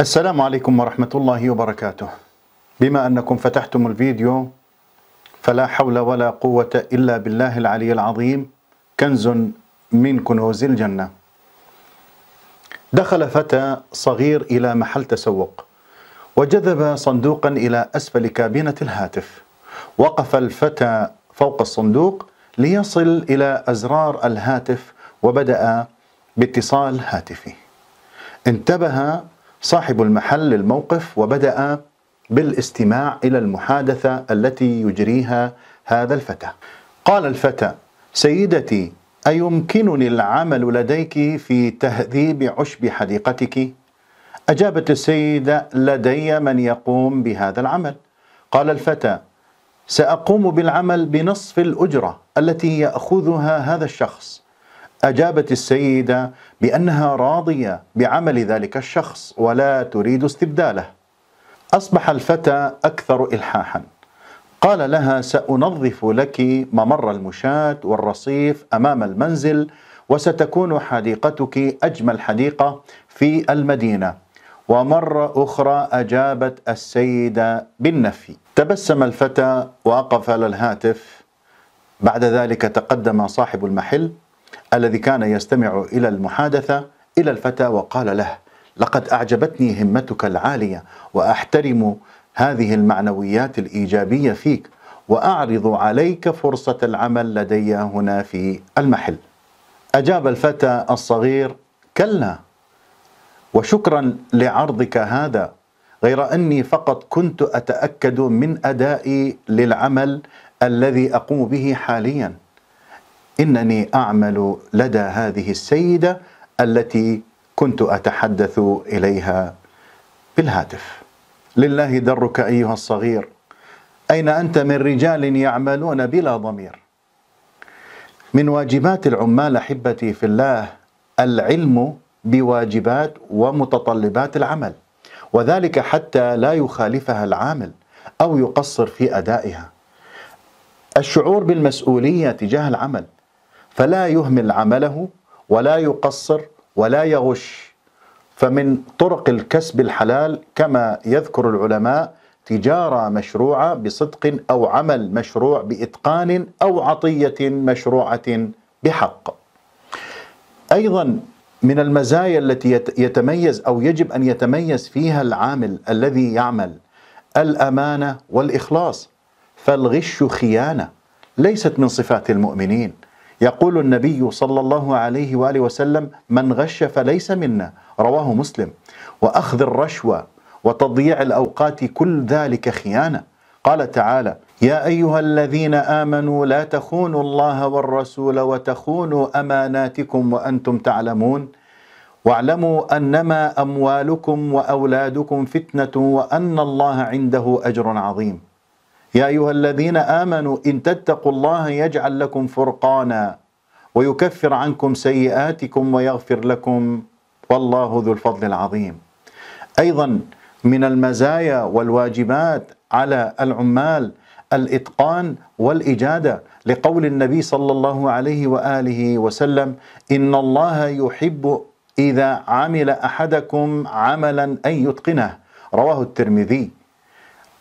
السلام عليكم ورحمة الله وبركاته بما أنكم فتحتم الفيديو فلا حول ولا قوة إلا بالله العلي العظيم كنز من كنوز الجنة دخل فتى صغير إلى محل تسوق وجذب صندوقا إلى أسفل كابينة الهاتف وقف الفتى فوق الصندوق ليصل إلى أزرار الهاتف وبدأ باتصال هاتفي انتبه صاحب المحل الموقف وبدأ بالاستماع إلى المحادثة التي يجريها هذا الفتى. قال الفتى: سيدتي أيمكنني العمل لديك في تهذيب عشب حديقتك؟ أجابت السيدة: لدي من يقوم بهذا العمل. قال الفتى: سأقوم بالعمل بنصف الأجرة التي يأخذها هذا الشخص. أجابت السيدة بأنها راضية بعمل ذلك الشخص ولا تريد استبداله. أصبح الفتى أكثر إلحاحا. قال لها: سأنظف لك ممر المشاة والرصيف أمام المنزل وستكون حديقتك أجمل حديقة في المدينة. ومرة أخرى أجابت السيدة بالنفي. تبسم الفتى وأقفل الهاتف. بعد ذلك تقدم صاحب المحل الذي كان يستمع إلى المحادثة إلى الفتى وقال له لقد أعجبتني همتك العالية وأحترم هذه المعنويات الإيجابية فيك وأعرض عليك فرصة العمل لدي هنا في المحل أجاب الفتى الصغير كلا وشكرا لعرضك هذا غير اني فقط كنت اتاكد من ادائي للعمل الذي اقوم به حاليا انني اعمل لدى هذه السيده التي كنت اتحدث اليها بالهاتف لله درك ايها الصغير اين انت من رجال يعملون بلا ضمير من واجبات العمال احبتي في الله العلم بواجبات ومتطلبات العمل وذلك حتى لا يخالفها العامل او يقصر في ادائها الشعور بالمسؤوليه تجاه العمل فلا يهمل عمله ولا يقصر ولا يغش فمن طرق الكسب الحلال كما يذكر العلماء تجاره مشروعه بصدق او عمل مشروع باتقان او عطيه مشروعه بحق. ايضا من المزايا التي يتميز او يجب ان يتميز فيها العامل الذي يعمل الامانه والاخلاص فالغش خيانه ليست من صفات المؤمنين يقول النبي صلى الله عليه وآله وسلم من غش فليس منا رواه مسلم وأخذ الرشوة وتضييع الأوقات كل ذلك خيانة قال تعالى يا أيها الذين آمنوا لا تخونوا الله والرسول وتخونوا أماناتكم وأنتم تعلمون واعلموا أنما أموالكم وأولادكم فتنة وأن الله عنده أجر عظيم يا أيها الذين آمنوا إن تتقوا الله يجعل لكم فرقانا ويكفر عنكم سيئاتكم ويغفر لكم والله ذو الفضل العظيم أيضا من المزايا والواجبات على العمال الاتقان والاجاده لقول النبي صلى الله عليه واله وسلم ان الله يحب اذا عمل احدكم عملا ان يتقنه رواه الترمذي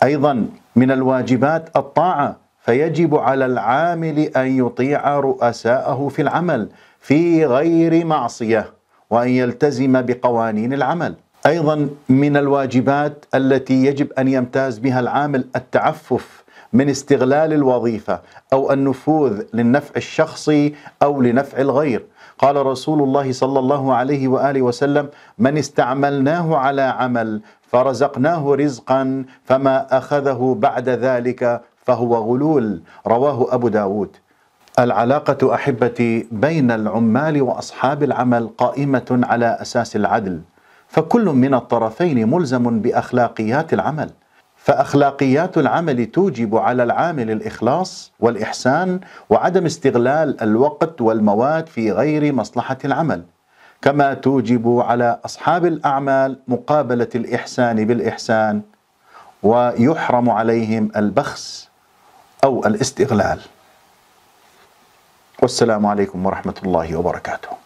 ايضا من الواجبات الطاعه فيجب على العامل ان يطيع رؤساءه في العمل في غير معصيه وان يلتزم بقوانين العمل ايضا من الواجبات التي يجب ان يمتاز بها العامل التعفف من استغلال الوظيفه او النفوذ للنفع الشخصي او لنفع الغير قال رسول الله صلى الله عليه واله وسلم من استعملناه على عمل فرزقناه رزقا فما أخذه بعد ذلك فهو غلول رواه أبو داود العلاقة أحبتي بين العمال وأصحاب العمل قائمة على أساس العدل فكل من الطرفين ملزم بأخلاقيات العمل فأخلاقيات العمل توجب على العامل الإخلاص والإحسان وعدم استغلال الوقت والمواد في غير مصلحة العمل كما توجب على اصحاب الاعمال مقابله الاحسان بالاحسان ويحرم عليهم البخس او الاستغلال والسلام عليكم ورحمه الله وبركاته